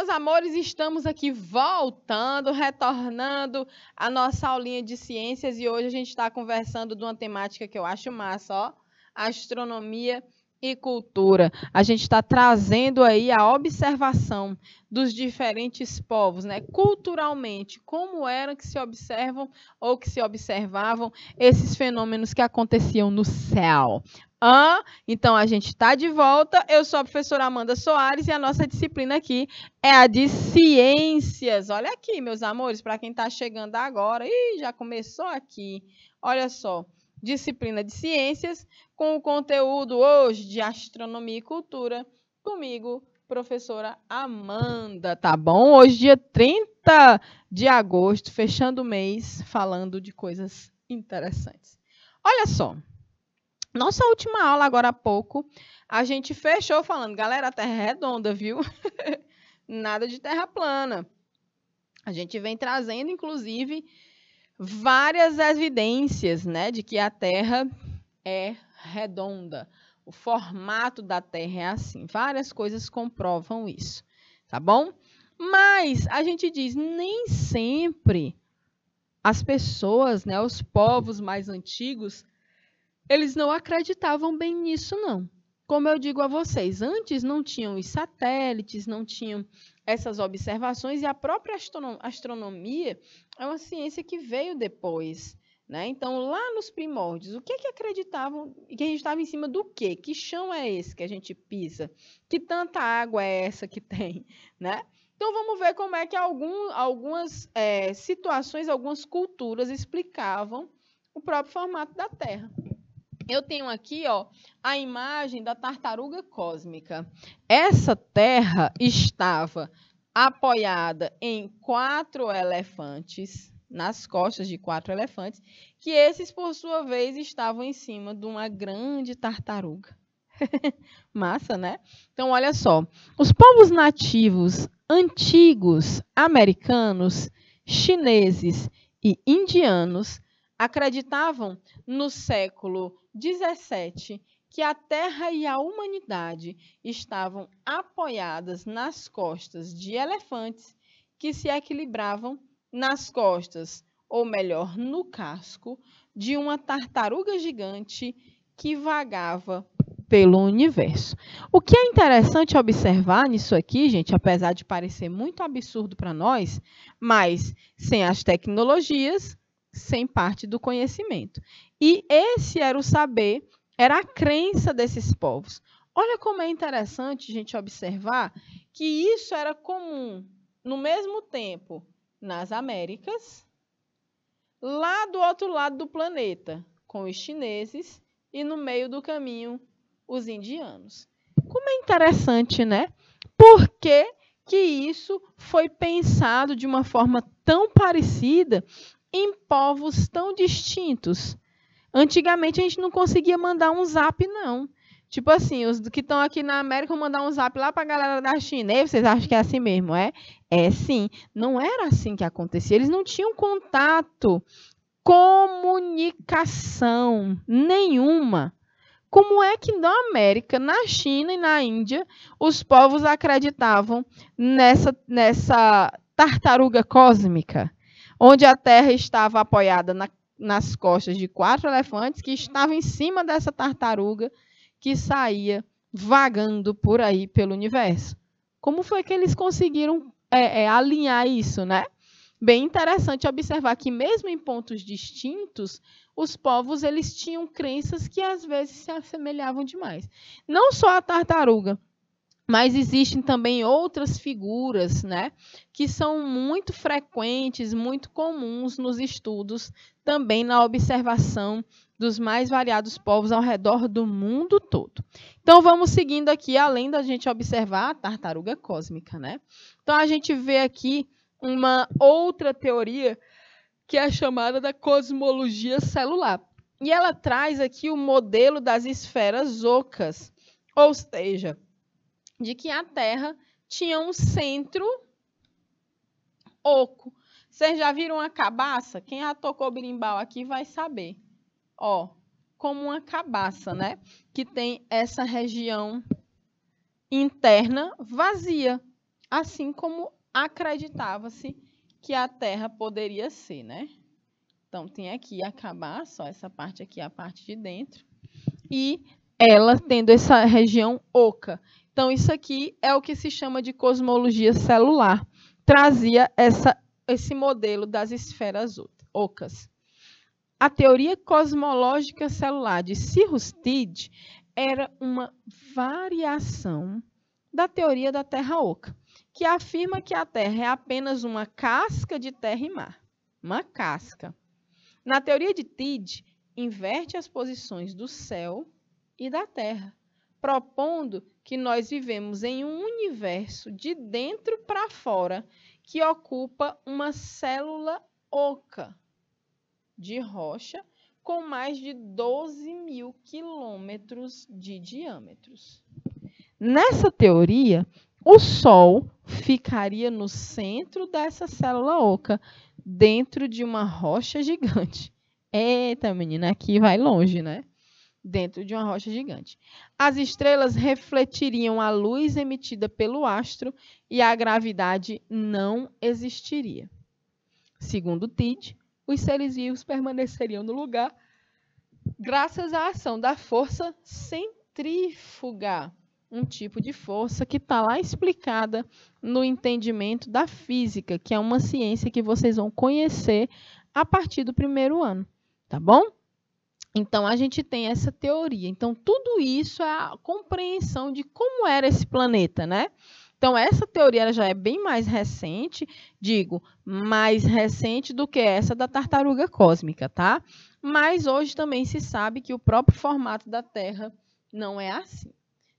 meus amores, estamos aqui voltando, retornando à nossa aulinha de ciências e hoje a gente está conversando de uma temática que eu acho massa, ó, astronomia e cultura. A gente está trazendo aí a observação dos diferentes povos, né? Culturalmente, como eram que se observam ou que se observavam esses fenômenos que aconteciam no céu. Ah, então a gente está de volta. Eu sou a professora Amanda Soares e a nossa disciplina aqui é a de ciências. Olha aqui, meus amores, para quem está chegando agora. e já começou aqui. Olha só, disciplina de ciências com o conteúdo hoje de astronomia e cultura comigo, professora Amanda, tá bom? Hoje, dia 30 de agosto, fechando o mês, falando de coisas interessantes. Olha só. Nossa última aula, agora há pouco, a gente fechou falando, galera, a Terra é redonda, viu? Nada de Terra plana. A gente vem trazendo, inclusive, várias evidências né, de que a Terra é redonda. O formato da Terra é assim. Várias coisas comprovam isso, tá bom? Mas a gente diz, nem sempre as pessoas, né, os povos mais antigos, eles não acreditavam bem nisso, não. Como eu digo a vocês, antes não tinham os satélites, não tinham essas observações, e a própria astronomia é uma ciência que veio depois. Né? Então, lá nos primórdios, o que, é que acreditavam que a gente estava em cima do quê? Que chão é esse que a gente pisa? Que tanta água é essa que tem? Né? Então, vamos ver como é que algum, algumas é, situações, algumas culturas explicavam o próprio formato da Terra. Eu tenho aqui, ó, a imagem da tartaruga cósmica. Essa terra estava apoiada em quatro elefantes, nas costas de quatro elefantes, que esses, por sua vez, estavam em cima de uma grande tartaruga. Massa, né? Então, olha só. Os povos nativos antigos americanos, chineses e indianos acreditavam no século 17 que a terra e a humanidade estavam apoiadas nas costas de elefantes que se equilibravam nas costas, ou melhor, no casco, de uma tartaruga gigante que vagava pelo universo. O que é interessante observar nisso aqui, gente, apesar de parecer muito absurdo para nós, mas sem as tecnologias, sem parte do conhecimento. E esse era o saber, era a crença desses povos. Olha como é interessante a gente observar que isso era comum no mesmo tempo nas Américas, lá do outro lado do planeta, com os chineses e no meio do caminho os indianos. Como é interessante, né? Por que, que isso foi pensado de uma forma tão parecida em povos tão distintos. Antigamente a gente não conseguia mandar um zap, não. Tipo assim, os que estão aqui na América vão mandar um zap lá para a galera da China. E vocês acham que é assim mesmo? É? É sim. Não era assim que acontecia. Eles não tinham contato, comunicação nenhuma. Como é que na América, na China e na Índia, os povos acreditavam nessa, nessa tartaruga cósmica? onde a terra estava apoiada na, nas costas de quatro elefantes que estavam em cima dessa tartaruga que saía vagando por aí pelo universo. Como foi que eles conseguiram é, é, alinhar isso, né? Bem interessante observar que mesmo em pontos distintos, os povos eles tinham crenças que às vezes se assemelhavam demais. Não só a tartaruga, mas existem também outras figuras, né, que são muito frequentes, muito comuns nos estudos, também na observação dos mais variados povos ao redor do mundo todo. Então vamos seguindo aqui, além da gente observar a tartaruga cósmica, né? Então a gente vê aqui uma outra teoria que é chamada da cosmologia celular. E ela traz aqui o modelo das esferas ocas, ou seja, de que a Terra tinha um centro oco. Vocês já viram uma cabaça? Quem já tocou berimbau aqui vai saber. Ó, como uma cabaça, né? Que tem essa região interna vazia, assim como acreditava-se que a Terra poderia ser, né? Então, tem aqui a cabaça, ó, essa parte aqui a parte de dentro, e ela tendo essa região oca. Então, isso aqui é o que se chama de cosmologia celular. Trazia essa, esse modelo das esferas ocas. A teoria cosmológica celular de Tid era uma variação da teoria da Terra Oca, que afirma que a Terra é apenas uma casca de terra e mar. Uma casca. Na teoria de Tid, inverte as posições do céu e da terra propondo que nós vivemos em um universo de dentro para fora que ocupa uma célula oca de rocha com mais de 12 mil quilômetros de diâmetros. Nessa teoria, o Sol ficaria no centro dessa célula oca, dentro de uma rocha gigante. Eita, menina, aqui vai longe, né? dentro de uma rocha gigante. As estrelas refletiriam a luz emitida pelo astro e a gravidade não existiria. Segundo Tid, os seres vivos permaneceriam no lugar graças à ação da força centrífuga, um tipo de força que está lá explicada no entendimento da física, que é uma ciência que vocês vão conhecer a partir do primeiro ano, tá bom? Então a gente tem essa teoria. Então tudo isso é a compreensão de como era esse planeta, né? Então essa teoria já é bem mais recente, digo, mais recente do que essa da tartaruga cósmica, tá? Mas hoje também se sabe que o próprio formato da Terra não é assim,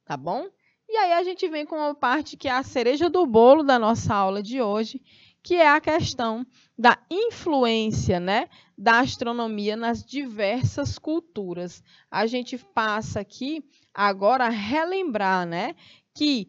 tá bom? E aí a gente vem com a parte que é a cereja do bolo da nossa aula de hoje, que é a questão da influência né, da astronomia nas diversas culturas. A gente passa aqui agora a relembrar né, que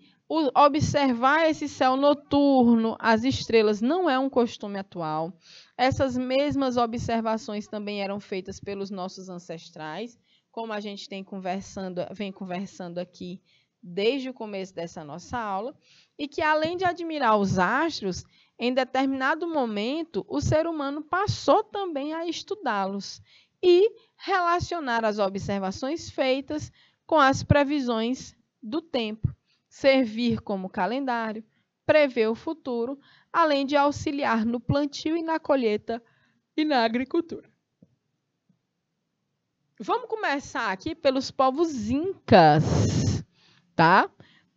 observar esse céu noturno, as estrelas, não é um costume atual. Essas mesmas observações também eram feitas pelos nossos ancestrais, como a gente tem conversando, vem conversando aqui desde o começo dessa nossa aula, e que além de admirar os astros, em determinado momento, o ser humano passou também a estudá-los e relacionar as observações feitas com as previsões do tempo, servir como calendário, prever o futuro, além de auxiliar no plantio e na colheita e na agricultura. Vamos começar aqui pelos povos incas, tá?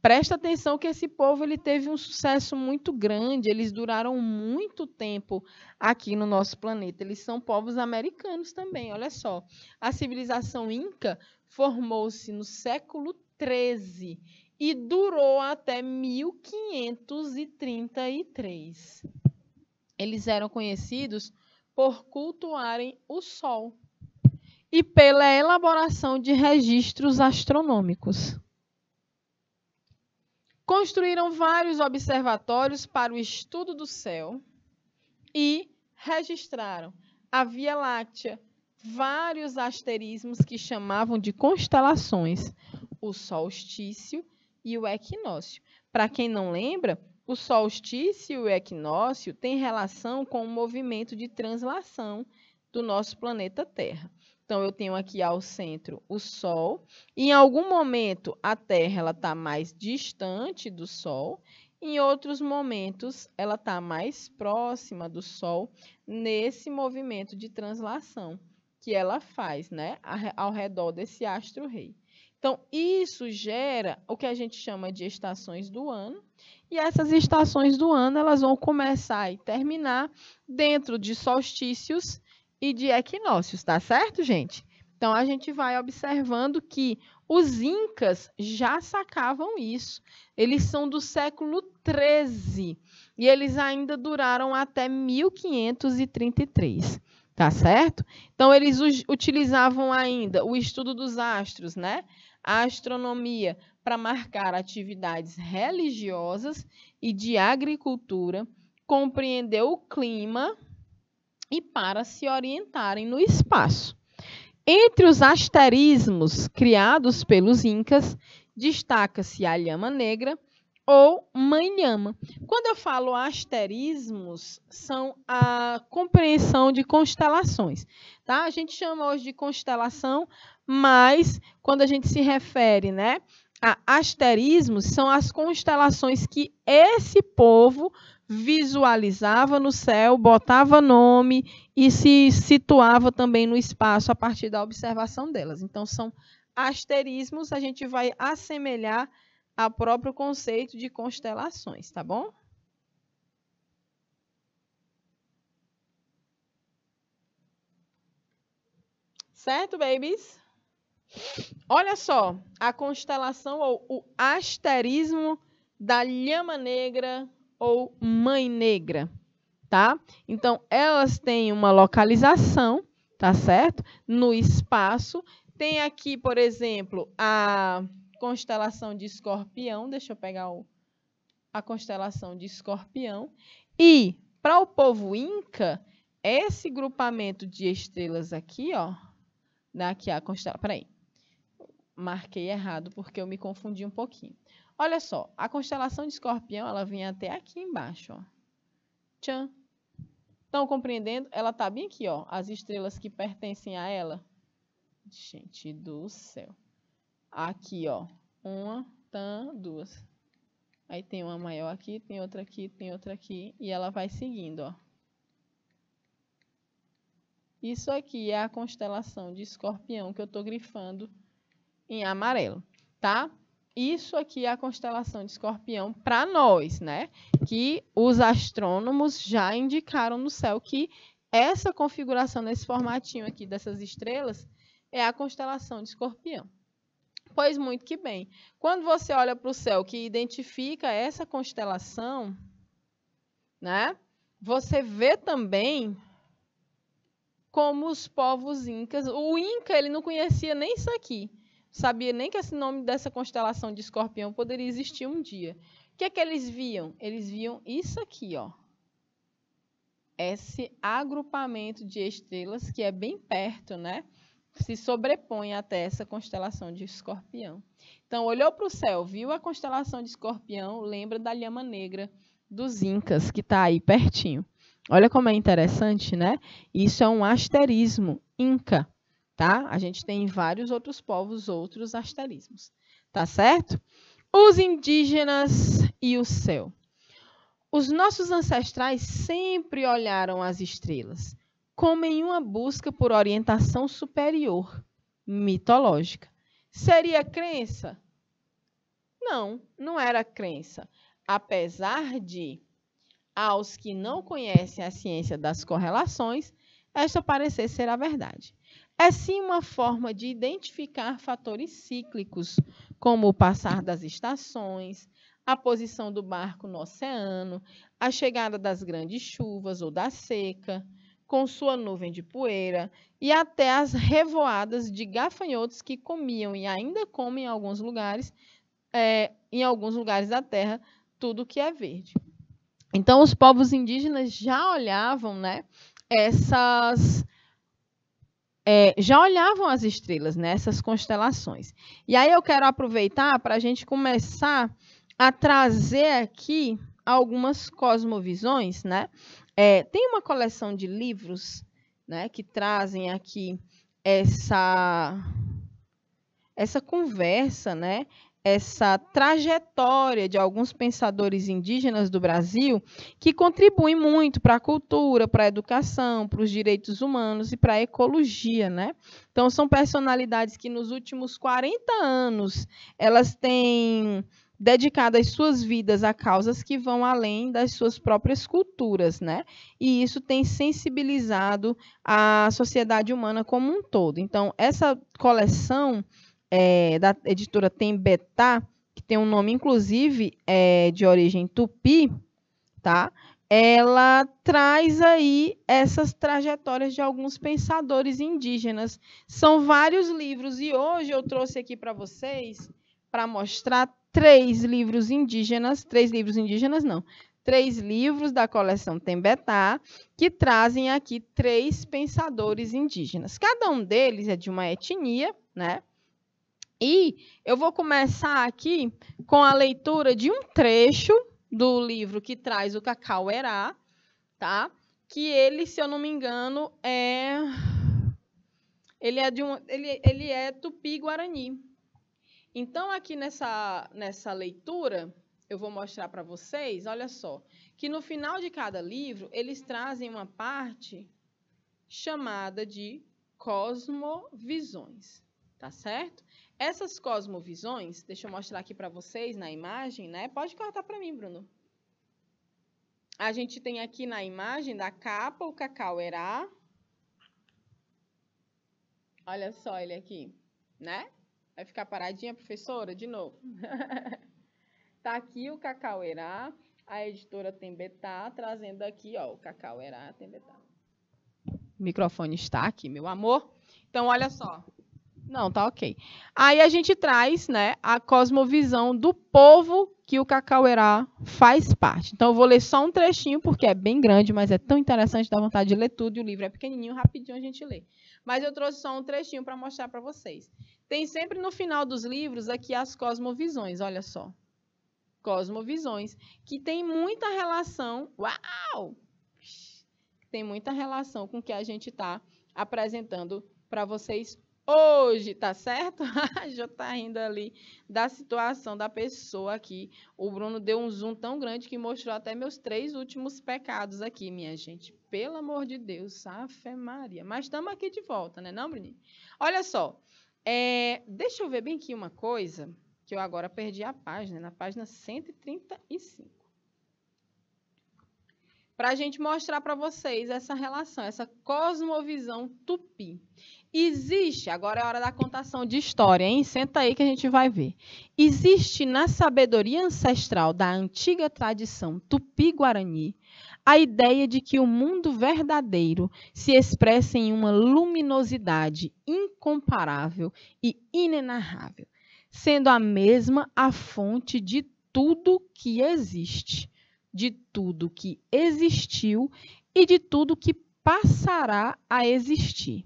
presta atenção que esse povo ele teve um sucesso muito grande, eles duraram muito tempo aqui no nosso planeta. Eles são povos americanos também, olha só. A civilização inca formou-se no século 13 e durou até 1533. Eles eram conhecidos por cultuarem o sol e pela elaboração de registros astronômicos. Construíram vários observatórios para o estudo do céu e registraram a Via Láctea, vários asterismos que chamavam de constelações, o solstício e o equinócio. Para quem não lembra, o solstício e o equinócio têm relação com o movimento de translação do nosso planeta Terra. Então, eu tenho aqui ao centro o Sol. Em algum momento, a Terra está mais distante do Sol. Em outros momentos, ela está mais próxima do Sol nesse movimento de translação que ela faz né, ao redor desse astro-rei. Então, isso gera o que a gente chama de estações do ano, e essas estações do ano elas vão começar e terminar dentro de solstícios e de equinócios, tá certo, gente? Então a gente vai observando que os incas já sacavam isso. Eles são do século 13 e eles ainda duraram até 1533, tá certo? Então eles utilizavam ainda o estudo dos astros, né? A astronomia para marcar atividades religiosas e de agricultura, compreender o clima, e para se orientarem no espaço. Entre os asterismos criados pelos incas, destaca-se a lhama negra ou lhama. Quando eu falo asterismos, são a compreensão de constelações, tá? A gente chama hoje de constelação, mas quando a gente se refere, né, a asterismos, são as constelações que esse povo visualizava no céu, botava nome e se situava também no espaço a partir da observação delas. Então, são asterismos, a gente vai assemelhar ao próprio conceito de constelações, tá bom? Certo, babies? Olha só, a constelação ou o asterismo da Lhama Negra ou mãe negra, tá? Então, elas têm uma localização, tá certo? No espaço. Tem aqui, por exemplo, a constelação de escorpião. Deixa eu pegar o, a constelação de escorpião. E, para o povo inca, esse grupamento de estrelas aqui, ó, daqui a constelação... Peraí, marquei errado porque eu me confundi um pouquinho. Olha só, a constelação de escorpião, ela vem até aqui embaixo, ó. Tchan. Estão compreendendo? Ela tá bem aqui, ó, as estrelas que pertencem a ela. Gente do céu. Aqui, ó, uma, tan, duas. Aí tem uma maior aqui, tem outra aqui, tem outra aqui, e ela vai seguindo, ó. Isso aqui é a constelação de escorpião que eu tô grifando em amarelo, tá? isso aqui é a constelação de Escorpião para nós, né? Que os astrônomos já indicaram no céu que essa configuração nesse formatinho aqui dessas estrelas é a constelação de Escorpião. Pois muito que bem. Quando você olha para o céu que identifica essa constelação, né? Você vê também como os povos incas, o inca ele não conhecia nem isso aqui sabia nem que esse nome dessa constelação de escorpião poderia existir um dia. O que é que eles viam? Eles viam isso aqui, ó. Esse agrupamento de estrelas que é bem perto, né? Se sobrepõe até essa constelação de escorpião. Então, olhou para o céu, viu a constelação de escorpião, lembra da lhama negra dos Incas, que está aí pertinho. Olha como é interessante, né? Isso é um asterismo, Inca tá? A gente tem em vários outros povos outros asterismos, tá certo? Os indígenas e o céu. Os nossos ancestrais sempre olharam as estrelas como em uma busca por orientação superior, mitológica. Seria crença? Não, não era crença. Apesar de, aos que não conhecem a ciência das correlações, esta parecer ser a verdade. É sim uma forma de identificar fatores cíclicos, como o passar das estações, a posição do barco no oceano, a chegada das grandes chuvas ou da seca, com sua nuvem de poeira, e até as revoadas de gafanhotos que comiam e ainda comem em alguns lugares, é, em alguns lugares da Terra, tudo que é verde. Então, os povos indígenas já olhavam né, essas é, já olhavam as estrelas, nessas né, constelações. E aí eu quero aproveitar para a gente começar a trazer aqui algumas cosmovisões, né? É, tem uma coleção de livros, né, que trazem aqui essa essa conversa, né, essa trajetória de alguns pensadores indígenas do Brasil que contribuem muito para a cultura, para a educação, para os direitos humanos e para a ecologia, né? Então são personalidades que nos últimos 40 anos elas têm dedicado as suas vidas a causas que vão além das suas próprias culturas, né? E isso tem sensibilizado a sociedade humana como um todo. Então, essa coleção é, da editora Tembetá, que tem um nome, inclusive, é, de origem tupi, tá? ela traz aí essas trajetórias de alguns pensadores indígenas. São vários livros e hoje eu trouxe aqui para vocês para mostrar três livros indígenas, três livros indígenas não, três livros da coleção Tembetá que trazem aqui três pensadores indígenas. Cada um deles é de uma etnia, né? E eu vou começar aqui com a leitura de um trecho do livro que traz o Cacau Herá, tá? Que ele, se eu não me engano, é ele é de um ele, ele é tupi-guarani. Então aqui nessa nessa leitura, eu vou mostrar para vocês, olha só, que no final de cada livro eles trazem uma parte chamada de cosmovisões, tá certo? Essas cosmovisões, deixa eu mostrar aqui para vocês na imagem, né? Pode cortar para mim, Bruno. A gente tem aqui na imagem da capa o cacau erá. Olha só ele aqui, né? Vai ficar paradinha, professora? De novo. tá aqui o cacau erá. A editora tem beta trazendo aqui, ó, o cacau erá Tembetá. O microfone está aqui, meu amor. Então, olha só. Não, tá ok. Aí a gente traz né, a cosmovisão do povo que o Cacauerá faz parte. Então eu vou ler só um trechinho, porque é bem grande, mas é tão interessante, dá vontade de ler tudo, e o livro é pequenininho, rapidinho a gente lê. Mas eu trouxe só um trechinho para mostrar para vocês. Tem sempre no final dos livros aqui as cosmovisões, olha só. Cosmovisões, que tem muita relação... Uau! Tem muita relação com o que a gente está apresentando para vocês hoje, tá certo? Já tá indo ali da situação da pessoa aqui. O Bruno deu um zoom tão grande que mostrou até meus três últimos pecados aqui, minha gente. Pelo amor de Deus, Afe Maria. Mas estamos aqui de volta, né, não, Bruninho? Olha só, é, deixa eu ver bem aqui uma coisa, que eu agora perdi a página, na página 135 para a gente mostrar para vocês essa relação, essa cosmovisão tupi. Existe, agora é hora da contação de história, hein? Senta aí que a gente vai ver. Existe na sabedoria ancestral da antiga tradição tupi-guarani a ideia de que o mundo verdadeiro se expressa em uma luminosidade incomparável e inenarrável, sendo a mesma a fonte de tudo que existe de tudo que existiu e de tudo que passará a existir.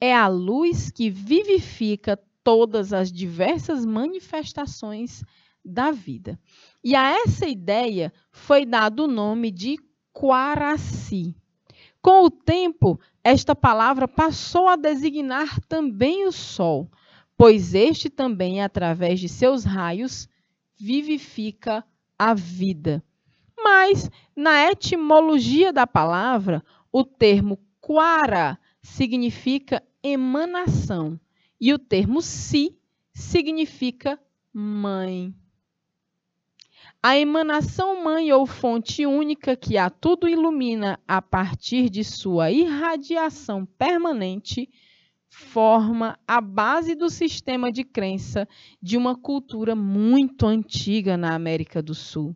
É a luz que vivifica todas as diversas manifestações da vida. E a essa ideia foi dado o nome de Quaraci. Com o tempo, esta palavra passou a designar também o sol, pois este também, através de seus raios, vivifica a vida. Mas, na etimologia da palavra, o termo quara significa emanação e o termo si significa mãe. A emanação mãe ou fonte única que a tudo ilumina a partir de sua irradiação permanente forma a base do sistema de crença de uma cultura muito antiga na América do Sul.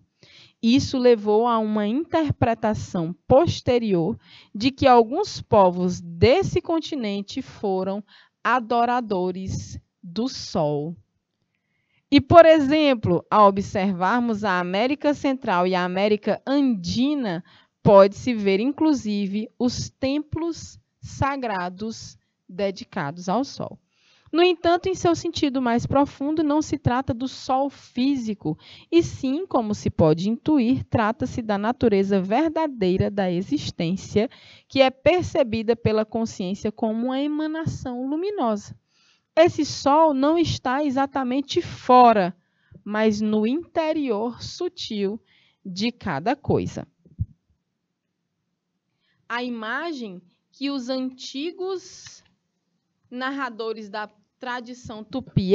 Isso levou a uma interpretação posterior de que alguns povos desse continente foram adoradores do Sol. E, por exemplo, ao observarmos a América Central e a América Andina, pode-se ver, inclusive, os templos sagrados dedicados ao Sol. No entanto, em seu sentido mais profundo, não se trata do sol físico, e sim, como se pode intuir, trata-se da natureza verdadeira da existência, que é percebida pela consciência como uma emanação luminosa. Esse sol não está exatamente fora, mas no interior sutil de cada coisa. A imagem que os antigos narradores da tradição tupi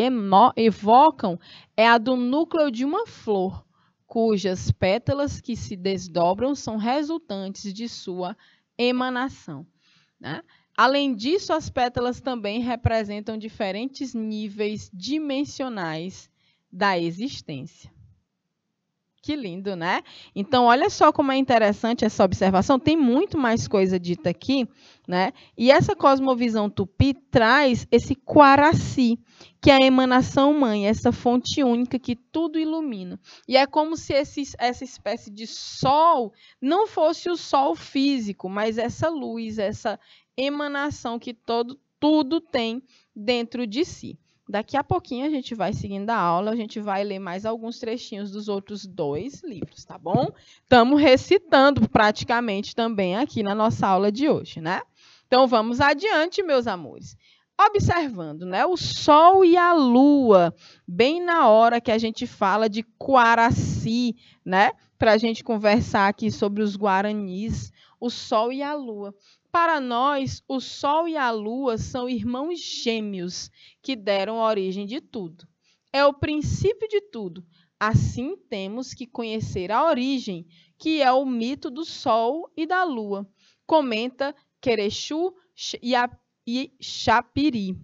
evocam é a do núcleo de uma flor, cujas pétalas que se desdobram são resultantes de sua emanação. Né? Além disso, as pétalas também representam diferentes níveis dimensionais da existência. Que lindo, né? Então, olha só como é interessante essa observação. Tem muito mais coisa dita aqui, né? E essa cosmovisão tupi traz esse quaraci, que é a emanação mãe, essa fonte única que tudo ilumina. E é como se esse, essa espécie de sol não fosse o sol físico, mas essa luz, essa emanação que todo, tudo tem dentro de si. Daqui a pouquinho a gente vai seguindo a aula, a gente vai ler mais alguns trechinhos dos outros dois livros, tá bom? Estamos recitando praticamente também aqui na nossa aula de hoje, né? Então vamos adiante, meus amores. Observando, né, o sol e a lua, bem na hora que a gente fala de Quaraci, né, para a gente conversar aqui sobre os guaranis, o sol e a lua. Para nós, o Sol e a Lua são irmãos gêmeos que deram origem de tudo. É o princípio de tudo. Assim, temos que conhecer a origem, que é o mito do Sol e da Lua, comenta Querechu e Chapiri,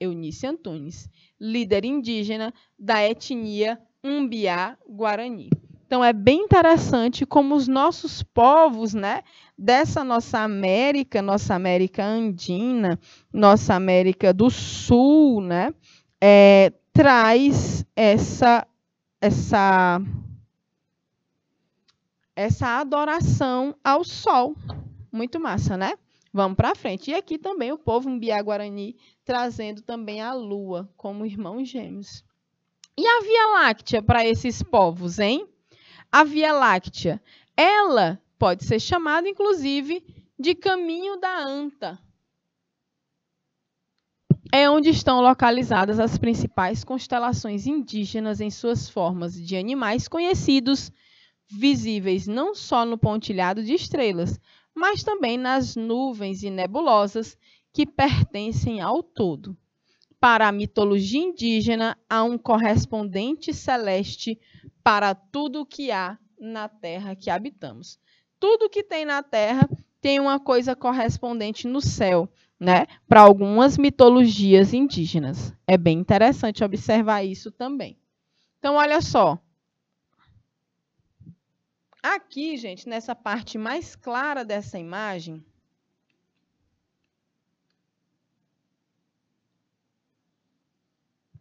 Eunice Antunes, líder indígena da etnia Umbiá Guarani. Então é bem interessante como os nossos povos, né, dessa nossa América, nossa América andina, nossa América do Sul, né, é, traz essa essa essa adoração ao sol. Muito massa, né? Vamos para frente. E aqui também o povo umbiá guarani trazendo também a lua como irmãos gêmeos. E a Via Láctea para esses povos, hein? A Via Láctea, ela pode ser chamado, inclusive, de Caminho da Anta. É onde estão localizadas as principais constelações indígenas em suas formas de animais conhecidos, visíveis não só no pontilhado de estrelas, mas também nas nuvens e nebulosas que pertencem ao todo. Para a mitologia indígena, há um correspondente celeste para tudo o que há na terra que habitamos tudo que tem na terra tem uma coisa correspondente no céu, né? Para algumas mitologias indígenas. É bem interessante observar isso também. Então, olha só. Aqui, gente, nessa parte mais clara dessa imagem,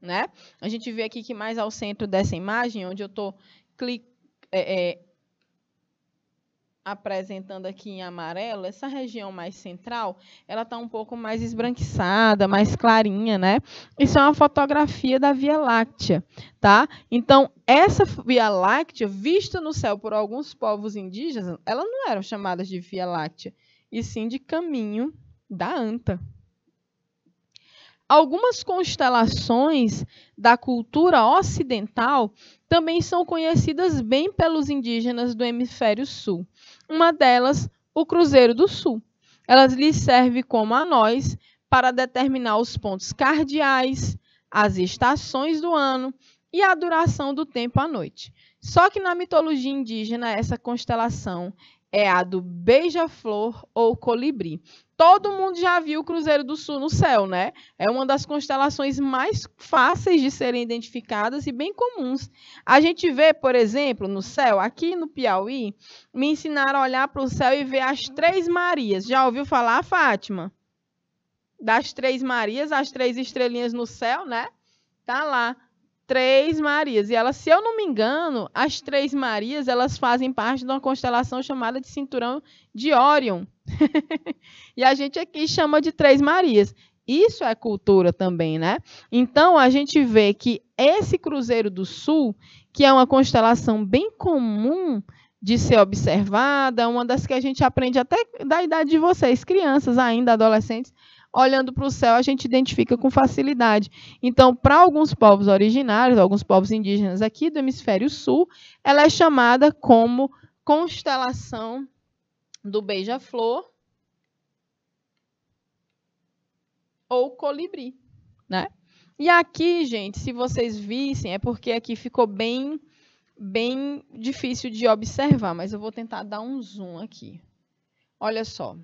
Né? A gente vê aqui que mais ao centro dessa imagem, onde eu estou é, é, apresentando aqui em amarelo, essa região mais central, ela está um pouco mais esbranquiçada, mais clarinha, né? Isso é uma fotografia da Via Láctea, tá? Então, essa Via Láctea, vista no céu por alguns povos indígenas, ela não era chamada de Via Láctea, e sim de caminho da anta. Algumas constelações da cultura ocidental também são conhecidas bem pelos indígenas do hemisfério sul. Uma delas, o Cruzeiro do Sul. Ela lhes serve como a nós para determinar os pontos cardeais, as estações do ano e a duração do tempo à noite. Só que na mitologia indígena essa constelação é a do beija-flor ou colibri. Todo mundo já viu o Cruzeiro do Sul no céu, né? É uma das constelações mais fáceis de serem identificadas e bem comuns. A gente vê, por exemplo, no céu, aqui no Piauí, me ensinaram a olhar para o céu e ver as três Marias. Já ouviu falar, Fátima? Das três Marias, as três estrelinhas no céu, né? Tá lá Três Marias. E elas, se eu não me engano, as Três Marias, elas fazem parte de uma constelação chamada de Cinturão de Orion e a gente aqui chama de Três Marias. Isso é cultura também, né? Então a gente vê que esse Cruzeiro do Sul, que é uma constelação bem comum de ser observada, uma das que a gente aprende até da idade de vocês, crianças ainda, adolescentes, olhando para o céu, a gente identifica com facilidade. Então, para alguns povos originários, alguns povos indígenas aqui do hemisfério sul, ela é chamada como constelação do beija-flor ou colibri, né? E aqui, gente, se vocês vissem, é porque aqui ficou bem bem difícil de observar, mas eu vou tentar dar um zoom aqui. Olha só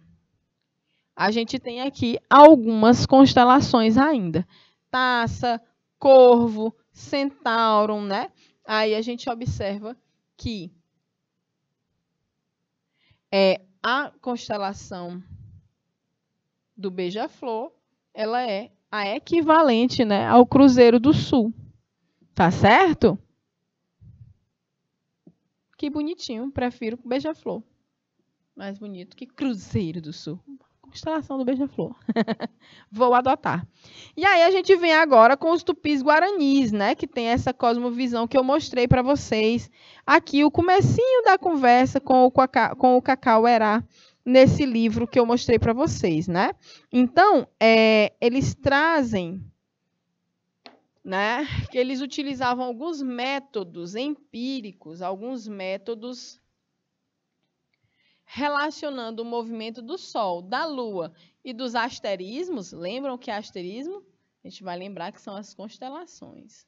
a gente tem aqui algumas constelações ainda. Taça, Corvo, Centauro, né? Aí a gente observa que é a constelação do Beija-Flor, ela é a equivalente, né, ao Cruzeiro do Sul. Tá certo? Que bonitinho, prefiro Beija-Flor. Mais bonito que Cruzeiro do Sul instalação do beija-flor. Vou adotar. E aí a gente vem agora com os tupis guaranis, né, que tem essa cosmovisão que eu mostrei para vocês aqui o comecinho da conversa com o Cacau, com o Cacau Herá nesse livro que eu mostrei para vocês, né? Então, é, eles trazem né, que eles utilizavam alguns métodos empíricos, alguns métodos relacionando o movimento do Sol, da Lua e dos asterismos. Lembram que é asterismo? A gente vai lembrar que são as constelações.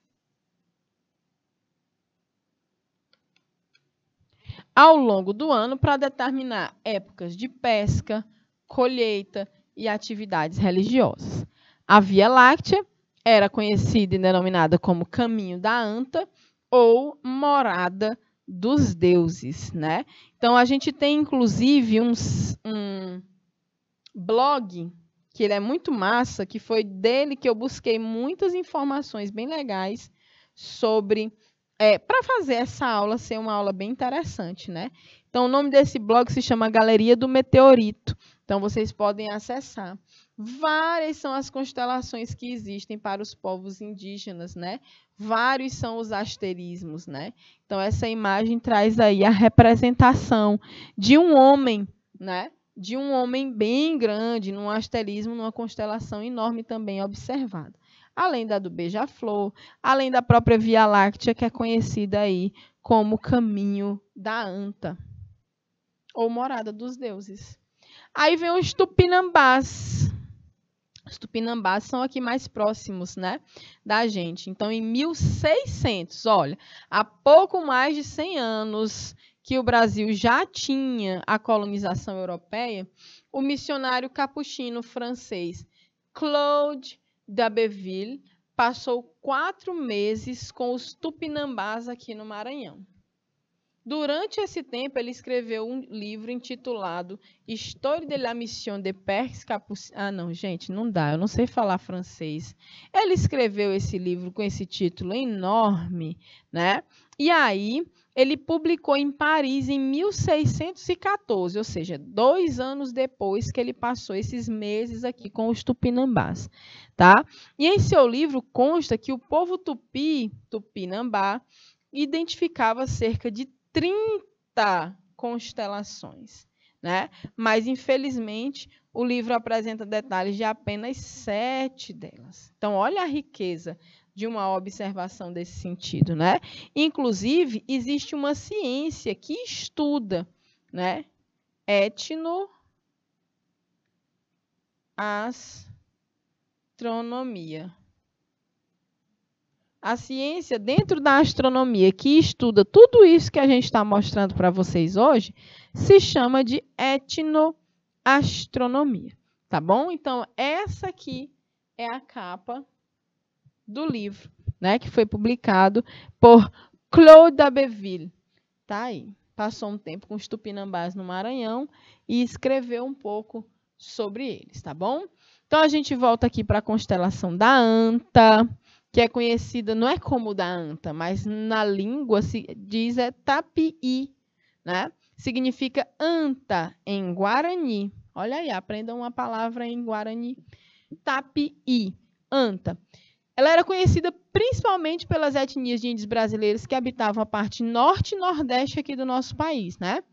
Ao longo do ano, para determinar épocas de pesca, colheita e atividades religiosas. A Via Láctea era conhecida e denominada como Caminho da Anta ou Morada da dos deuses, né? Então a gente tem inclusive um, um blog que ele é muito massa, que foi dele que eu busquei muitas informações bem legais sobre é, para fazer essa aula ser uma aula bem interessante, né? Então o nome desse blog se chama Galeria do Meteorito. Então vocês podem acessar. Várias são as constelações que existem para os povos indígenas, né? Vários são os asterismos, né? Então essa imagem traz aí a representação de um homem, né? De um homem bem grande, num asterismo, numa constelação enorme também observada. Além da do Beija-Flor, além da própria Via Láctea, que é conhecida aí como Caminho da Anta, ou Morada dos Deuses. Aí vem os Tupinambás, os tupinambás são aqui mais próximos, né, da gente. Então, em 1600, olha, há pouco mais de 100 anos que o Brasil já tinha a colonização europeia, o missionário capuchino francês Claude d'Abbeville passou quatro meses com os tupinambás aqui no Maranhão. Durante esse tempo, ele escreveu um livro intitulado História de la Mission de Perks Capucins. Ah, não, gente, não dá, eu não sei falar francês. Ele escreveu esse livro com esse título enorme, né? E aí, ele publicou em Paris em 1614, ou seja, dois anos depois que ele passou esses meses aqui com os tupinambás, tá? E em seu livro consta que o povo tupi, tupinambá, identificava cerca de 30 constelações. Né? Mas, infelizmente, o livro apresenta detalhes de apenas sete delas. Então, olha a riqueza de uma observação desse sentido, né? Inclusive, existe uma ciência que estuda, né? Etno astronomia. A ciência, dentro da astronomia, que estuda tudo isso que a gente está mostrando para vocês hoje, se chama de etnoastronomia. Tá bom? Então, essa aqui é a capa do livro, né? Que foi publicado por Claude Abbeville. Tá aí. Passou um tempo com os tupinambás no Maranhão e escreveu um pouco sobre eles, tá bom? Então, a gente volta aqui para a constelação da Anta que é conhecida não é como da anta, mas na língua se diz é tapi, né? Significa anta em guarani. Olha aí, aprendam uma palavra em guarani. tapi, anta. Ela era conhecida principalmente pelas etnias de índios brasileiros que habitavam a parte norte e nordeste aqui do nosso país, né?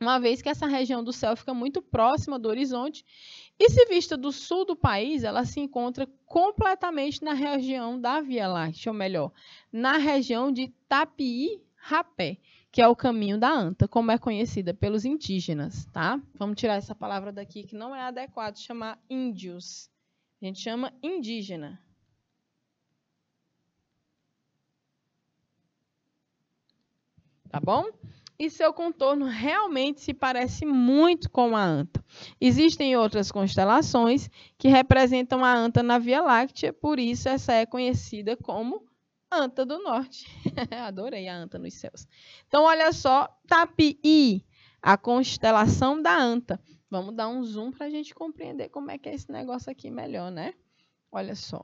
Uma vez que essa região do céu fica muito próxima do horizonte e se vista do sul do país, ela se encontra completamente na região da Via Láctea, ou melhor, na região de Tapirapé, rapé que é o caminho da anta, como é conhecida pelos indígenas, tá? Vamos tirar essa palavra daqui que não é adequado chamar índios. A gente chama indígena. Tá bom? e seu contorno realmente se parece muito com a Anta. Existem outras constelações que representam a Anta na Via Láctea, por isso essa é conhecida como Anta do Norte. Adorei a Anta nos céus. Então, olha só, Tapi, a constelação da Anta. Vamos dar um zoom para a gente compreender como é que é esse negócio aqui melhor, né? Olha só.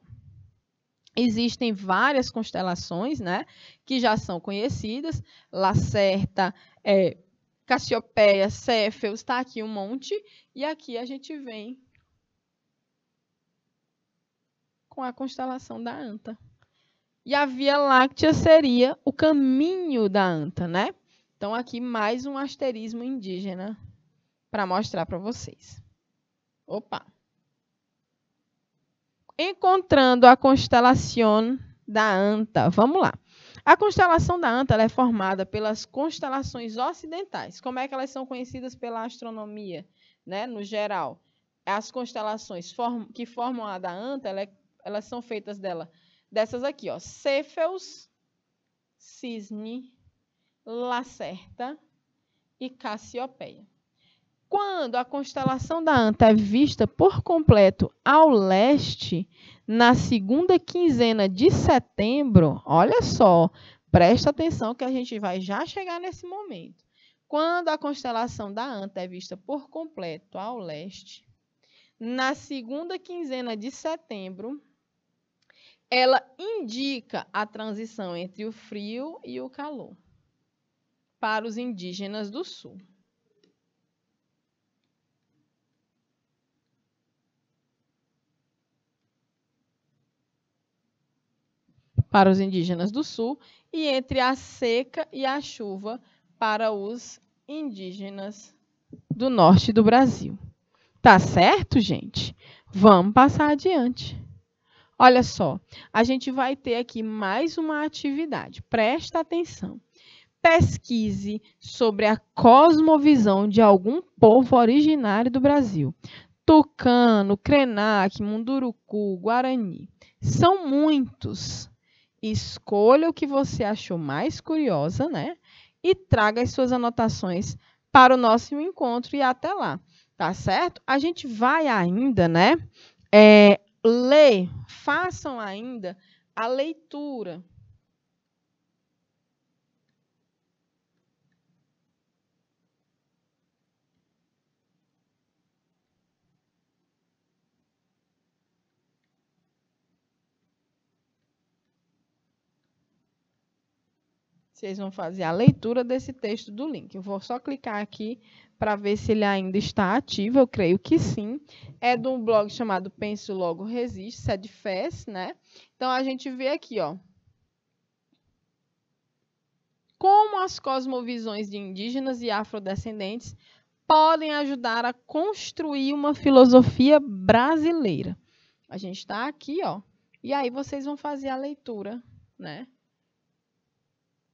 Existem várias constelações, né, que já são conhecidas. Lacerta, é, Cassiopeia, Céfeus, está aqui um monte. E aqui a gente vem com a constelação da Anta. E a Via Láctea seria o caminho da Anta, né? Então aqui mais um asterismo indígena para mostrar para vocês. Opa! encontrando a constelação da Anta. Vamos lá. A constelação da Anta é formada pelas constelações ocidentais. Como é que elas são conhecidas pela astronomia, né, no geral? As constelações form que formam a da Anta, ela é, elas são feitas dela dessas aqui, ó: Céfeus, Cisne, Lacerta e Cassiopeia. Quando a constelação da Anta é vista por completo ao leste, na segunda quinzena de setembro, olha só, presta atenção que a gente vai já chegar nesse momento. Quando a constelação da Anta é vista por completo ao leste, na segunda quinzena de setembro, ela indica a transição entre o frio e o calor para os indígenas do sul. para os indígenas do sul e entre a seca e a chuva para os indígenas do norte do Brasil. Tá certo, gente? Vamos passar adiante. Olha só, a gente vai ter aqui mais uma atividade. Presta atenção. Pesquise sobre a cosmovisão de algum povo originário do Brasil. Tucano, Krenak, Munduruku, Guarani. São muitos. Escolha o que você achou mais curiosa, né? E traga as suas anotações para o nosso encontro e até lá, tá certo? A gente vai ainda, né? É, ler, façam ainda a leitura Vocês vão fazer a leitura desse texto do link. Eu vou só clicar aqui para ver se ele ainda está ativo. Eu creio que sim. É de um blog chamado Penso Logo Resiste, é Sedfest, né? Então a gente vê aqui, ó. Como as cosmovisões de indígenas e afrodescendentes podem ajudar a construir uma filosofia brasileira. A gente está aqui, ó. E aí vocês vão fazer a leitura, né?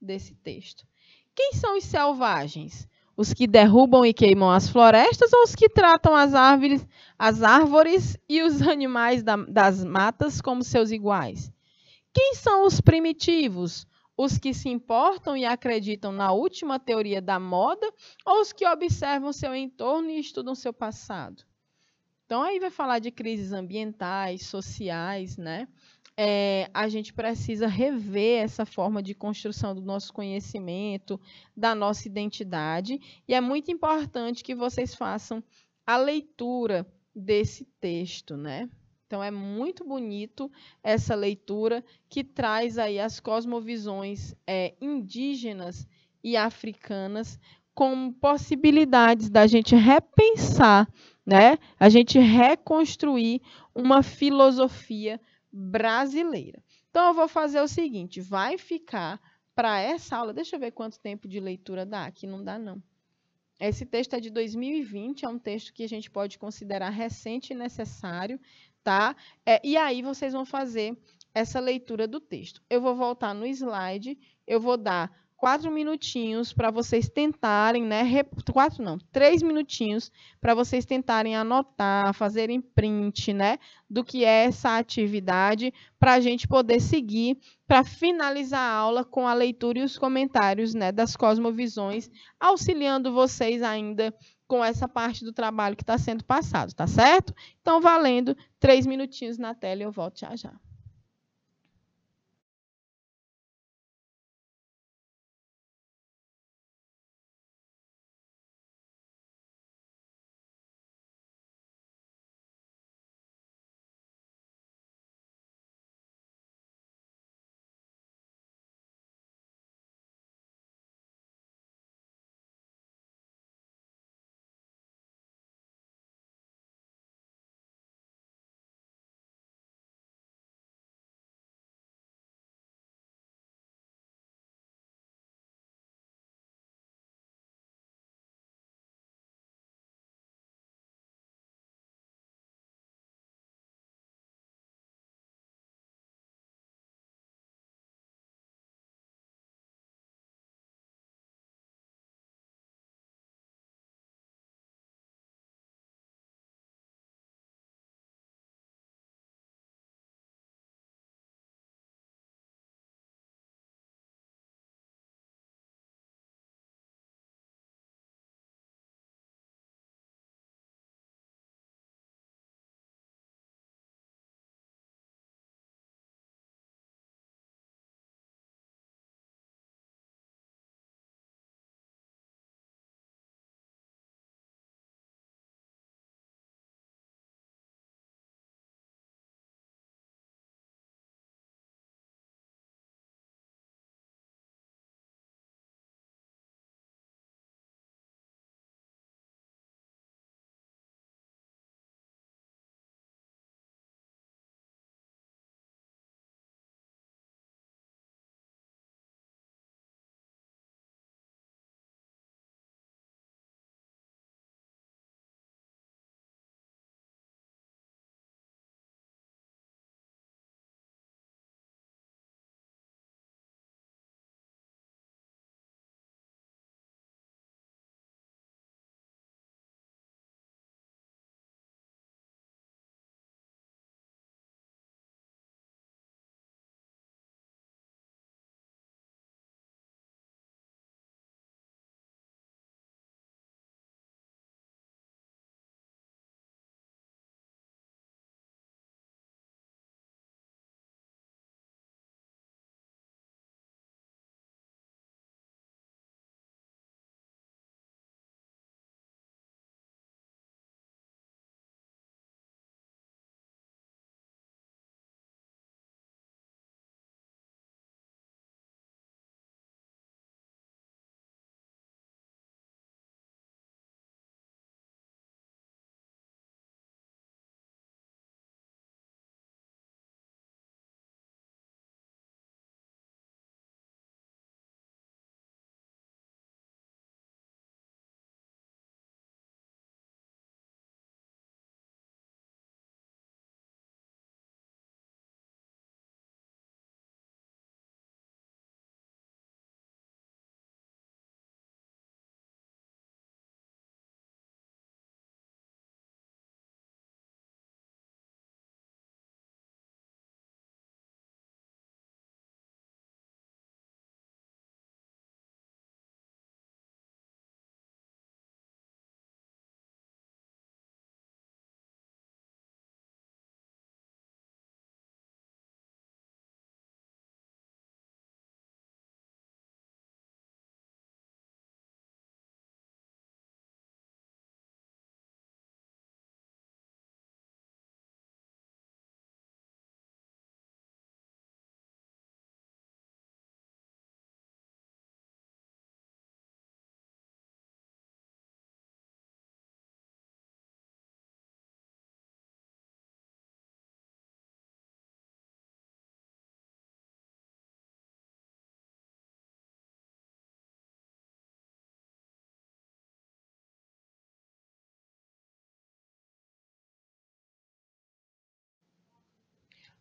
desse texto. Quem são os selvagens? Os que derrubam e queimam as florestas ou os que tratam as árvores, as árvores e os animais da, das matas como seus iguais? Quem são os primitivos? Os que se importam e acreditam na última teoria da moda ou os que observam seu entorno e estudam seu passado? Então, aí vai falar de crises ambientais, sociais, né? é, a gente precisa rever essa forma de construção do nosso conhecimento, da nossa identidade, e é muito importante que vocês façam a leitura desse texto, né? Então é muito bonito essa leitura que traz aí as cosmovisões é, indígenas e africanas como possibilidades da gente repensar, né? A gente reconstruir uma filosofia brasileira. Então, eu vou fazer o seguinte: vai ficar para essa aula. Deixa eu ver quanto tempo de leitura dá. Aqui não dá, não. Esse texto é de 2020, é um texto que a gente pode considerar recente e necessário, tá? É, e aí vocês vão fazer essa leitura do texto. Eu vou voltar no slide, eu vou dar quatro minutinhos para vocês tentarem, né? Quatro não, três minutinhos para vocês tentarem anotar, fazerem print, né? Do que é essa atividade para a gente poder seguir para finalizar a aula com a leitura e os comentários, né? Das cosmovisões, auxiliando vocês ainda com essa parte do trabalho que está sendo passado, tá certo? Então, valendo três minutinhos na tela e eu volto já já.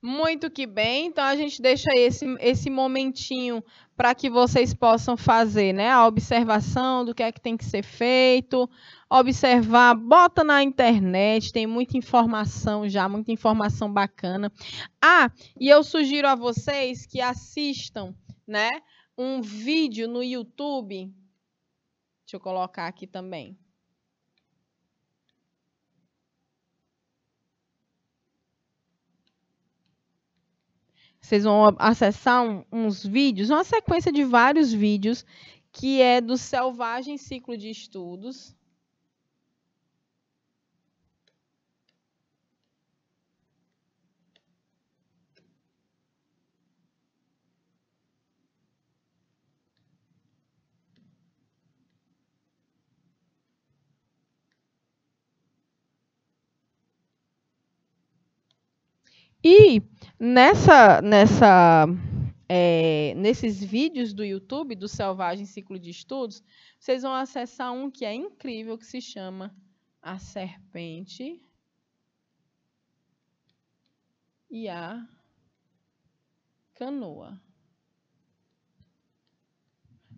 Muito que bem. Então a gente deixa esse, esse momentinho para que vocês possam fazer, né? A observação do que é que tem que ser feito, observar, bota na internet, tem muita informação já, muita informação bacana. Ah, e eu sugiro a vocês que assistam, né, um vídeo no YouTube. Deixa eu colocar aqui também. vocês vão acessar um, uns vídeos, uma sequência de vários vídeos que é do Selvagem Ciclo de Estudos, E nessa, nessa, é, nesses vídeos do YouTube do Selvagem Ciclo de Estudos, vocês vão acessar um que é incrível que se chama A Serpente e a Canoa.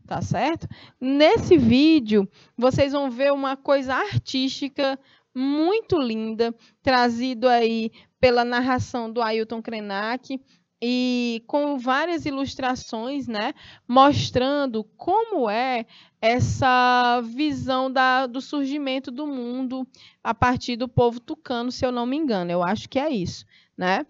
Tá certo? Nesse vídeo, vocês vão ver uma coisa artística muito linda, trazido aí pela narração do Ailton Krenak e com várias ilustrações, né, mostrando como é essa visão da, do surgimento do mundo a partir do povo tucano, se eu não me engano. Eu acho que é isso, né?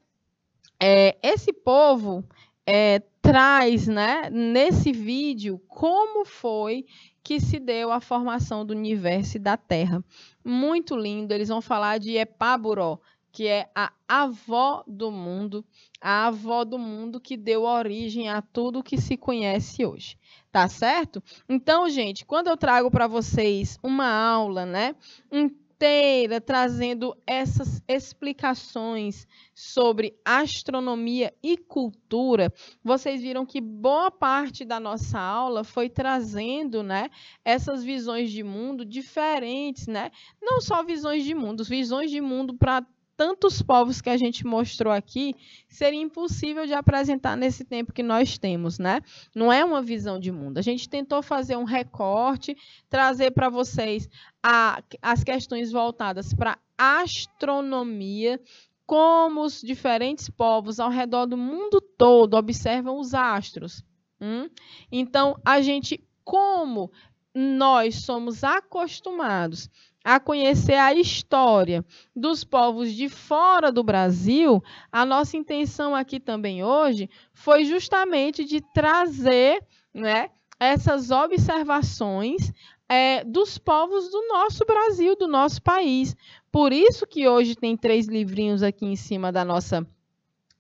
É, esse povo é, traz, né, nesse vídeo como foi que se deu a formação do universo e da Terra. Muito lindo. Eles vão falar de Epaburó, que é a avó do mundo, a avó do mundo que deu origem a tudo que se conhece hoje. Tá certo? Então, gente, quando eu trago para vocês uma aula, né, inteira trazendo essas explicações sobre astronomia e cultura, vocês viram que boa parte da nossa aula foi trazendo, né, essas visões de mundo diferentes, né? Não só visões de mundo, visões de mundo para tantos povos que a gente mostrou aqui, seria impossível de apresentar nesse tempo que nós temos, né? Não é uma visão de mundo. A gente tentou fazer um recorte, trazer para vocês a, as questões voltadas para astronomia, como os diferentes povos ao redor do mundo todo observam os astros. Hum? Então, a gente, como nós somos acostumados a conhecer a história dos povos de fora do Brasil, a nossa intenção aqui também hoje foi justamente de trazer né, essas observações é, dos povos do nosso Brasil, do nosso país. Por isso que hoje tem três livrinhos aqui em cima da nossa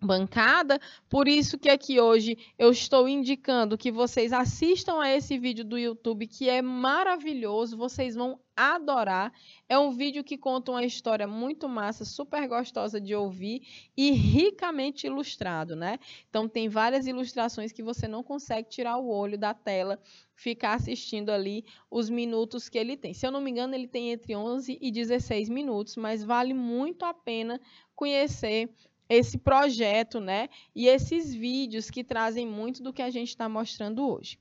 bancada. Por isso que aqui hoje eu estou indicando que vocês assistam a esse vídeo do YouTube, que é maravilhoso, vocês vão adorar. É um vídeo que conta uma história muito massa, super gostosa de ouvir e ricamente ilustrado, né? Então tem várias ilustrações que você não consegue tirar o olho da tela, ficar assistindo ali os minutos que ele tem. Se eu não me engano, ele tem entre 11 e 16 minutos, mas vale muito a pena conhecer esse projeto, né? E esses vídeos que trazem muito do que a gente está mostrando hoje.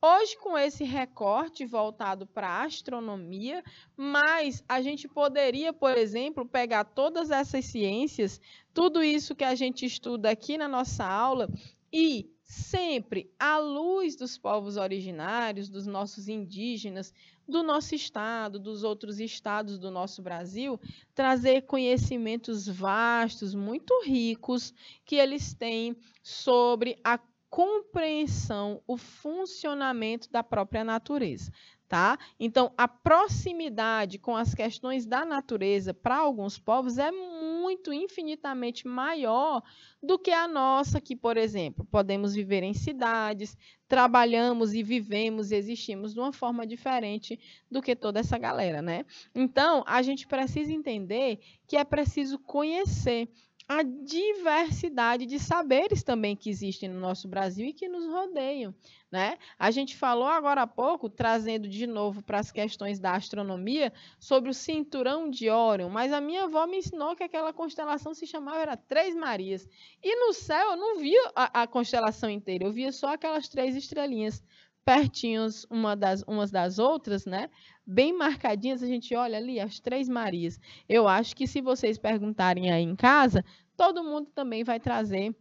Hoje, com esse recorte voltado para a astronomia, mas a gente poderia, por exemplo, pegar todas essas ciências, tudo isso que a gente estuda aqui na nossa aula, e sempre à luz dos povos originários, dos nossos indígenas, do nosso estado, dos outros estados do nosso Brasil, trazer conhecimentos vastos, muito ricos, que eles têm sobre a compreensão, o funcionamento da própria natureza tá? Então, a proximidade com as questões da natureza para alguns povos é muito infinitamente maior do que a nossa, que, por exemplo, podemos viver em cidades, trabalhamos e vivemos e existimos de uma forma diferente do que toda essa galera, né? Então, a gente precisa entender que é preciso conhecer a diversidade de saberes também que existem no nosso Brasil e que nos rodeiam. Né? A gente falou agora há pouco, trazendo de novo para as questões da astronomia, sobre o cinturão de Órion, mas a minha avó me ensinou que aquela constelação se chamava era Três Marias. E no céu eu não via a, a constelação inteira, eu via só aquelas três estrelinhas pertinhos uma das, umas das outras, né? bem marcadinhas, a gente olha ali as três Marias. Eu acho que se vocês perguntarem aí em casa, todo mundo também vai trazer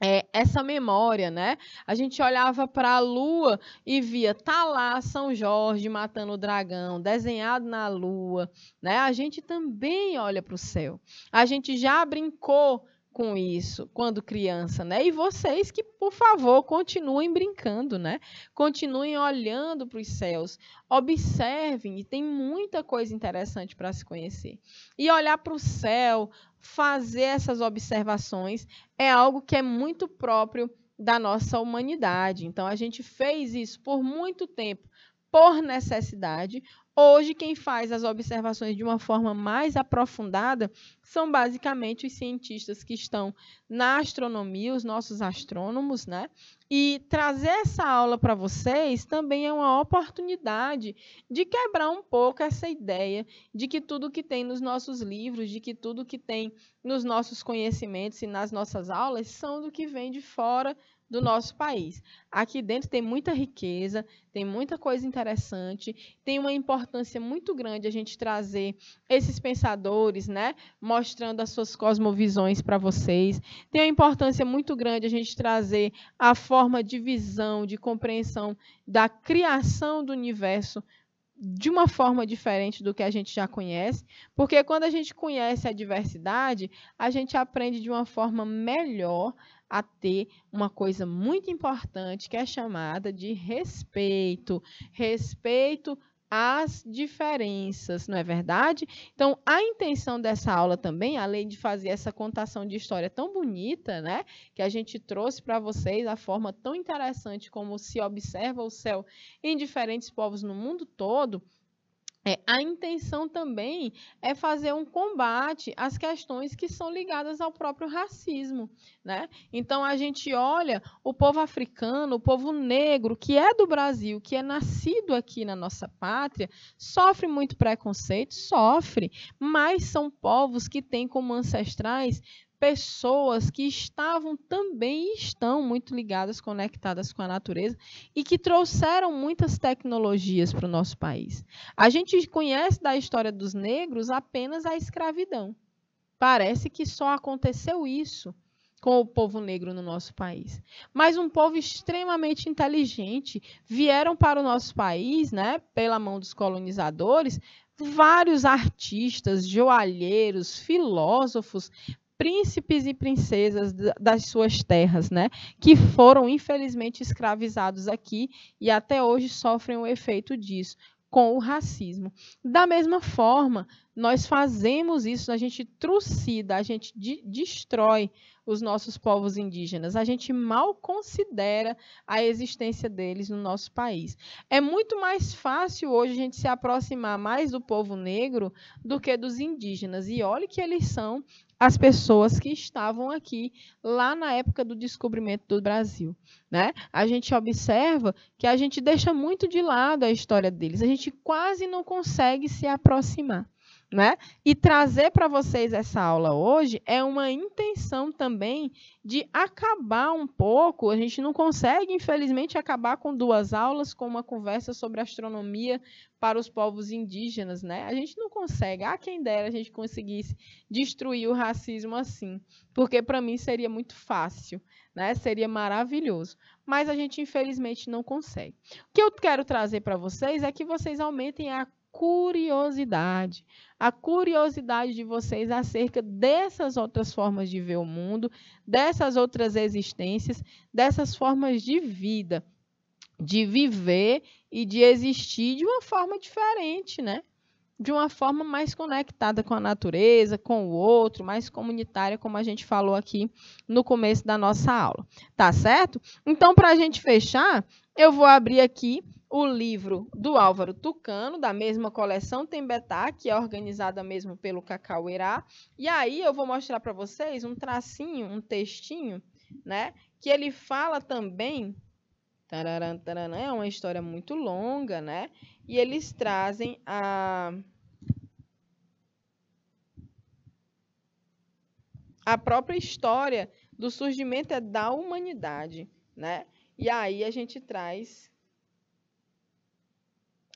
é, essa memória, né? A gente olhava para a lua e via, tá lá São Jorge matando o dragão, desenhado na lua, né? A gente também olha para o céu. A gente já brincou com isso quando criança, né? E vocês que, por favor, continuem brincando, né? Continuem olhando para os céus, observem, e tem muita coisa interessante para se conhecer. E olhar para o céu, fazer essas observações é algo que é muito próprio da nossa humanidade. Então a gente fez isso por muito tempo por necessidade Hoje, quem faz as observações de uma forma mais aprofundada são basicamente os cientistas que estão na astronomia, os nossos astrônomos, né? E trazer essa aula para vocês também é uma oportunidade de quebrar um pouco essa ideia de que tudo que tem nos nossos livros, de que tudo que tem nos nossos conhecimentos e nas nossas aulas são do que vem de fora do nosso país. Aqui dentro tem muita riqueza, tem muita coisa interessante, tem uma importância muito grande a gente trazer esses pensadores, né, mostrando as suas cosmovisões para vocês. Tem uma importância muito grande a gente trazer a forma de visão, de compreensão da criação do universo de uma forma diferente do que a gente já conhece, porque quando a gente conhece a diversidade, a gente aprende de uma forma melhor a ter uma coisa muito importante que é chamada de respeito. Respeito às diferenças, não é verdade? Então, a intenção dessa aula também, além de fazer essa contação de história tão bonita, né, que a gente trouxe para vocês a forma tão interessante como se observa o céu em diferentes povos no mundo todo, é, a intenção também é fazer um combate às questões que são ligadas ao próprio racismo. Né? Então, a gente olha o povo africano, o povo negro, que é do Brasil, que é nascido aqui na nossa pátria, sofre muito preconceito, sofre, mas são povos que têm como ancestrais pessoas que estavam também estão muito ligadas, conectadas com a natureza e que trouxeram muitas tecnologias para o nosso país. A gente conhece da história dos negros apenas a escravidão. Parece que só aconteceu isso com o povo negro no nosso país. Mas um povo extremamente inteligente vieram para o nosso país, né, pela mão dos colonizadores, vários artistas, joalheiros, filósofos, príncipes e princesas das suas terras, né? Que foram infelizmente escravizados aqui e até hoje sofrem o efeito disso com o racismo. Da mesma forma, nós fazemos isso, a gente trucida, a gente de destrói os nossos povos indígenas, a gente mal considera a existência deles no nosso país. É muito mais fácil hoje a gente se aproximar mais do povo negro do que dos indígenas, e olhe que eles são as pessoas que estavam aqui lá na época do descobrimento do Brasil, né? A gente observa que a gente deixa muito de lado a história deles, a gente quase não consegue se aproximar. Né? E trazer para vocês essa aula hoje é uma intenção também de acabar um pouco. A gente não consegue, infelizmente, acabar com duas aulas, com uma conversa sobre astronomia para os povos indígenas, né? A gente não consegue. Ah, quem dera a gente conseguisse destruir o racismo assim, porque para mim seria muito fácil, né? Seria maravilhoso. Mas a gente, infelizmente, não consegue. O que eu quero trazer para vocês é que vocês aumentem a curiosidade. A curiosidade de vocês acerca dessas outras formas de ver o mundo, dessas outras existências, dessas formas de vida, de viver e de existir de uma forma diferente, né? De uma forma mais conectada com a natureza, com o outro, mais comunitária, como a gente falou aqui no começo da nossa aula. Tá certo? Então, para a gente fechar, eu vou abrir aqui o livro do Álvaro Tucano, da mesma coleção Tembetá, que é organizada mesmo pelo Cacauerá. E aí eu vou mostrar para vocês um tracinho, um textinho, né? Que ele fala também. Tararam, tararam, é uma história muito longa, né? E eles trazem a. A própria história do surgimento é da humanidade, né? E aí a gente traz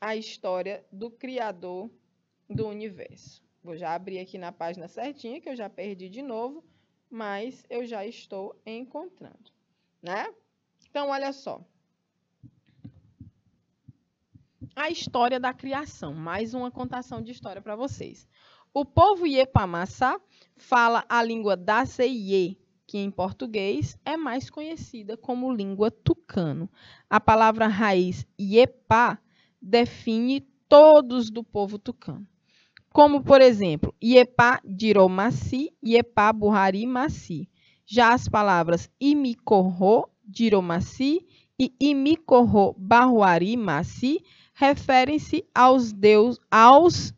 a história do Criador do universo. Vou já abrir aqui na página certinha, que eu já perdi de novo, mas eu já estou encontrando, né? Então, olha só. A história da criação, mais uma contação de história para vocês. O povo Iepamaçá fala a língua da Ceie, que em português é mais conhecida como língua tucano. A palavra raiz Iepá define todos do povo tucano. Como, por exemplo, Iepá Diromaci, Iepá Burrari Maci. Já as palavras Imicorro Diromaci e Imicorro Barruari Maci referem-se aos deus, aos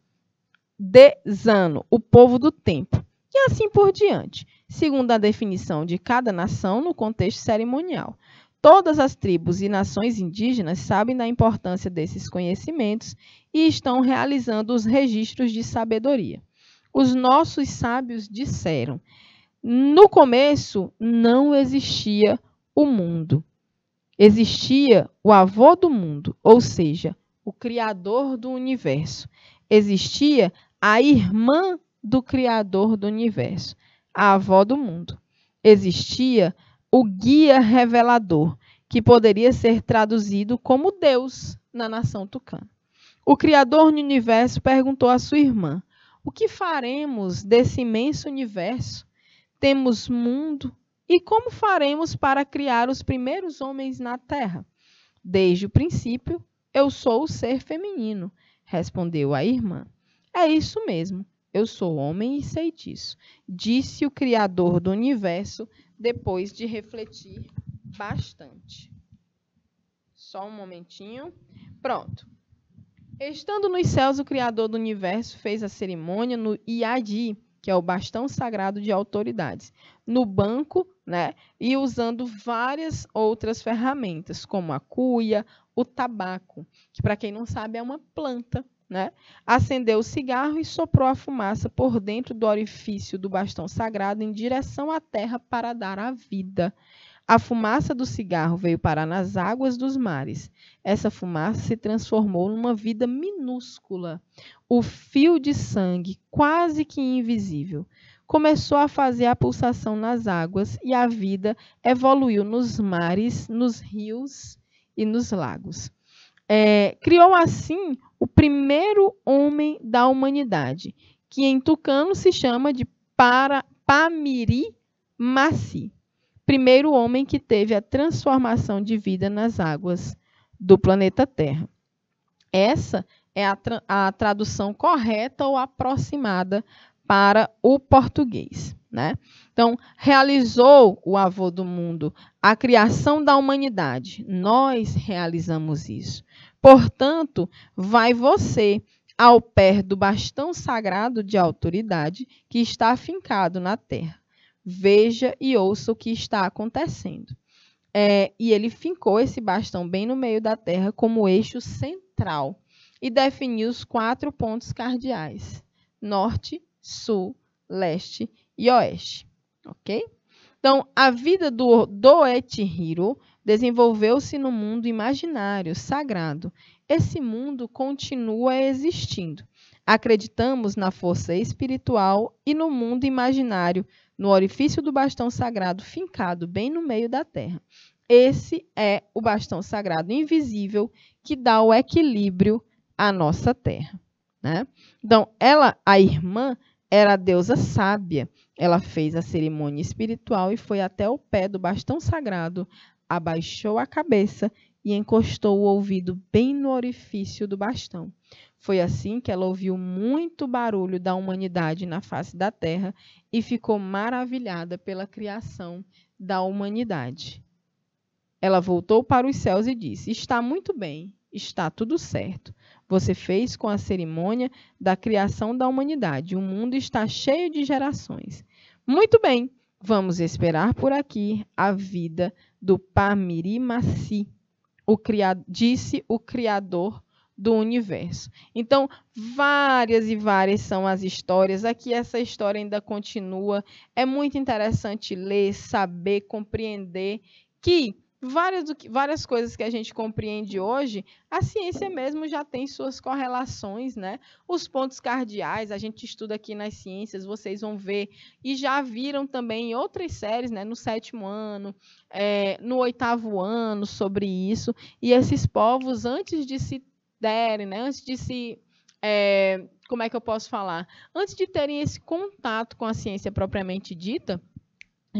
Desano, o povo do tempo, e assim por diante, segundo a definição de cada nação no contexto cerimonial. Todas as tribos e nações indígenas sabem da importância desses conhecimentos e estão realizando os registros de sabedoria. Os nossos sábios disseram: no começo não existia o mundo. Existia o avô do mundo, ou seja, o criador do universo. Existia a irmã do criador do universo, a avó do mundo. Existia a o guia revelador, que poderia ser traduzido como Deus na nação tucã. O Criador do universo perguntou à sua irmã: O que faremos desse imenso universo? Temos mundo? E como faremos para criar os primeiros homens na Terra? Desde o princípio, eu sou o ser feminino, respondeu a irmã. É isso mesmo, eu sou homem e sei disso, disse o Criador do universo, depois de refletir bastante. Só um momentinho. Pronto. Estando nos céus, o Criador do universo fez a cerimônia no Iadi, que é o bastão sagrado de autoridades, no banco, né? E usando várias outras ferramentas, como a cuia, o tabaco, que para quem não sabe é uma planta né? acendeu o cigarro e soprou a fumaça por dentro do orifício do bastão sagrado em direção à terra para dar a vida. A fumaça do cigarro veio parar nas águas dos mares. Essa fumaça se transformou numa vida minúscula. O fio de sangue, quase que invisível, começou a fazer a pulsação nas águas e a vida evoluiu nos mares, nos rios e nos lagos é, criou assim o primeiro homem da humanidade, que em tucano se chama de para, Pamiri Maci, primeiro homem que teve a transformação de vida nas águas do planeta Terra. Essa é a, tra a tradução correta ou aproximada para o português. Né? Então, realizou o avô do mundo a criação da humanidade. Nós realizamos isso. Portanto, vai você ao pé do bastão sagrado de autoridade que está afincado na terra. Veja e ouça o que está acontecendo. É, e ele fincou esse bastão bem no meio da terra como eixo central e definiu os quatro pontos cardeais: norte, sul, leste e oeste, ok? Então, a vida do Doetihiro desenvolveu-se no mundo imaginário, sagrado. Esse mundo continua existindo. Acreditamos na força espiritual e no mundo imaginário, no orifício do bastão sagrado fincado bem no meio da terra. Esse é o bastão sagrado invisível que dá o equilíbrio à nossa terra. Né? Então, ela, a irmã, era a deusa sábia ela fez a cerimônia espiritual e foi até o pé do bastão sagrado, abaixou a cabeça e encostou o ouvido bem no orifício do bastão. Foi assim que ela ouviu muito barulho da humanidade na face da terra e ficou maravilhada pela criação da humanidade. Ela voltou para os céus e disse: Está muito bem, está tudo certo você fez com a cerimônia da criação da humanidade. O mundo está cheio de gerações. Muito bem, vamos esperar por aqui a vida do Pamirimaci, o criado, disse o Criador do universo. Então, várias e várias são as histórias. Aqui essa história ainda continua. É muito interessante ler, saber, compreender que várias, do que, várias coisas que a gente compreende hoje, a ciência mesmo já tem suas correlações, né? Os pontos cardeais, a gente estuda aqui nas ciências, vocês vão ver, e já viram também em outras séries, né? No sétimo ano, é, no oitavo ano, sobre isso. E esses povos, antes de se derem, né? Antes de se. É, como é que eu posso falar? Antes de terem esse contato com a ciência propriamente dita,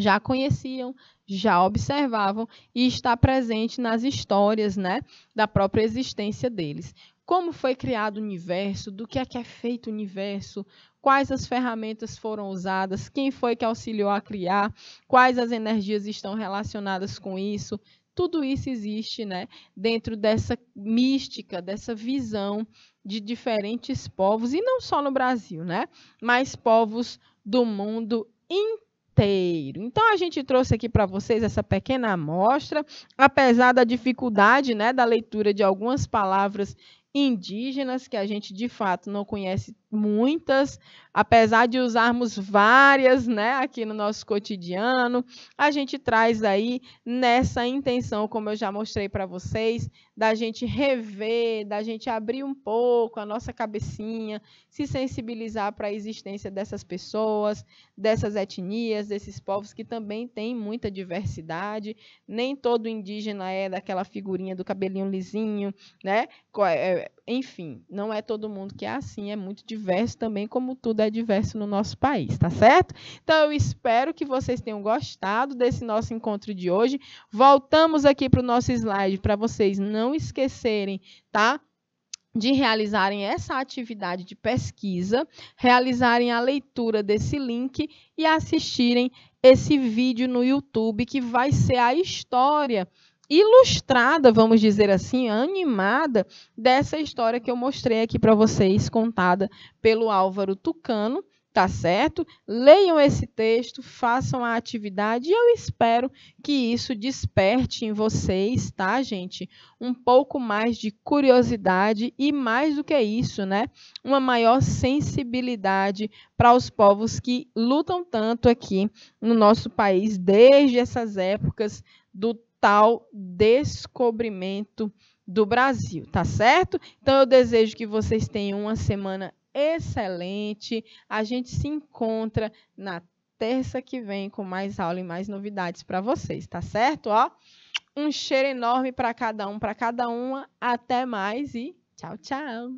já conheciam, já observavam e está presente nas histórias né, da própria existência deles. Como foi criado o universo, do que é que é feito o universo, quais as ferramentas foram usadas, quem foi que auxiliou a criar, quais as energias estão relacionadas com isso. Tudo isso existe né, dentro dessa mística, dessa visão de diferentes povos, e não só no Brasil, né, mas povos do mundo inteiro inteiro. Então a gente trouxe aqui para vocês essa pequena amostra, apesar da dificuldade, né, da leitura de algumas palavras indígenas que a gente de fato não conhece muitas, apesar de usarmos várias, né, aqui no nosso cotidiano, a gente traz aí nessa intenção, como eu já mostrei para vocês, da gente rever, da gente abrir um pouco a nossa cabecinha, se sensibilizar para a existência dessas pessoas, dessas etnias, desses povos que também têm muita diversidade. Nem todo indígena é daquela figurinha do cabelinho lisinho, né? Enfim, não é todo mundo que é assim, é muito diverso também, como tudo é diverso no nosso país, tá certo? Então eu espero que vocês tenham gostado desse nosso encontro de hoje. Voltamos aqui para o nosso slide para vocês não esquecerem, tá? de realizarem essa atividade de pesquisa, realizarem a leitura desse link e assistirem esse vídeo no YouTube que vai ser a história ilustrada, vamos dizer assim, animada dessa história que eu mostrei aqui para vocês, contada pelo Álvaro Tucano, tá certo? Leiam esse texto, façam a atividade e eu espero que isso desperte em vocês, tá, gente? Um pouco mais de curiosidade e mais do que isso, né? Uma maior sensibilidade para os povos que lutam tanto aqui no nosso país desde essas épocas do total descobrimento do Brasil, tá certo? Então eu desejo que vocês tenham uma semana excelente. A gente se encontra na terça que vem com mais aula e mais novidades para vocês, tá certo? Ó, um cheiro enorme para cada um, para cada uma. Até mais e tchau, tchau.